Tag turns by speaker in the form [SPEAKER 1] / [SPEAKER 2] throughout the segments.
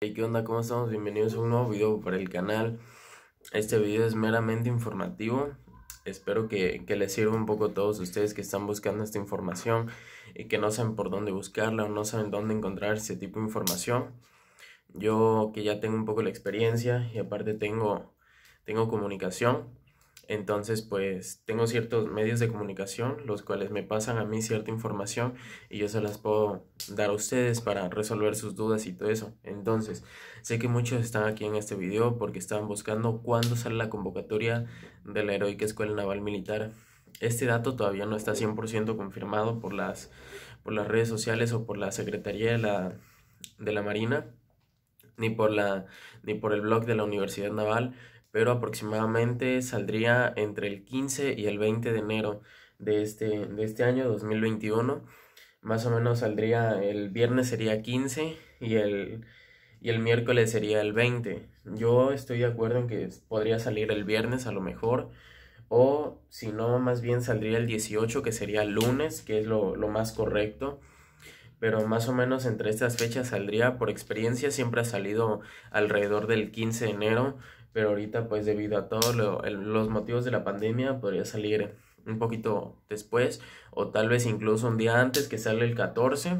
[SPEAKER 1] Hey, ¿qué onda? ¿Cómo estamos? Bienvenidos a un nuevo video para el canal. Este video es meramente informativo. Espero que, les sirva un poco a todos ustedes que están buscando esta información y que no saben por dónde buscarla o no saben dónde encontrar este tipo de información. Yo que ya tengo un poco la experiencia y aparte tengo, tengo comunicación, entonces, pues tengo ciertos medios de comunicación, los cuales me pasan a mí cierta información y yo se las puedo dar a ustedes para resolver sus dudas y todo eso. Entonces, sé que muchos están aquí en este video porque están buscando cuándo sale la convocatoria de la Heroica Escuela Naval Militar. Este dato todavía no está 100% confirmado por las, por las redes sociales o por la Secretaría de la, de la Marina, ni por, la, ni por el blog de la Universidad Naval, pero aproximadamente saldría entre el 15 y el 20 de enero de este, de este año 2021. Más o menos saldría el viernes sería 15 y el, y el miércoles sería el 20. Yo estoy de acuerdo en que podría salir el viernes a lo mejor. O si no, más bien saldría el 18, que sería lunes, que es lo, lo más correcto pero más o menos entre estas fechas saldría. Por experiencia siempre ha salido alrededor del 15 de enero, pero ahorita pues debido a todos los motivos de la pandemia podría salir un poquito después o tal vez incluso un día antes que sale el 14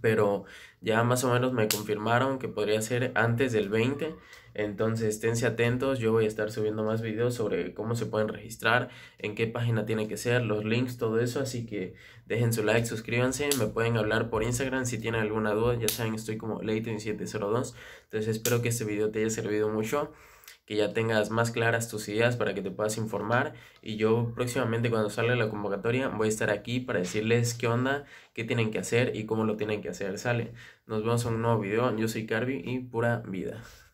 [SPEAKER 1] pero ya más o menos me confirmaron que podría ser antes del 20. Entonces esténse atentos, yo voy a estar subiendo más videos sobre cómo se pueden registrar, en qué página tiene que ser, los links, todo eso. Así que dejen su like, suscríbanse, me pueden hablar por Instagram si tienen alguna duda. Ya saben, estoy como cero 702 Entonces espero que este video te haya servido mucho que ya tengas más claras tus ideas para que te puedas informar. Y yo próximamente cuando salga la convocatoria voy a estar aquí para decirles qué onda, qué tienen que hacer y cómo lo tienen que hacer. Sale. Nos vemos en un nuevo video. Yo soy Carvi y pura vida.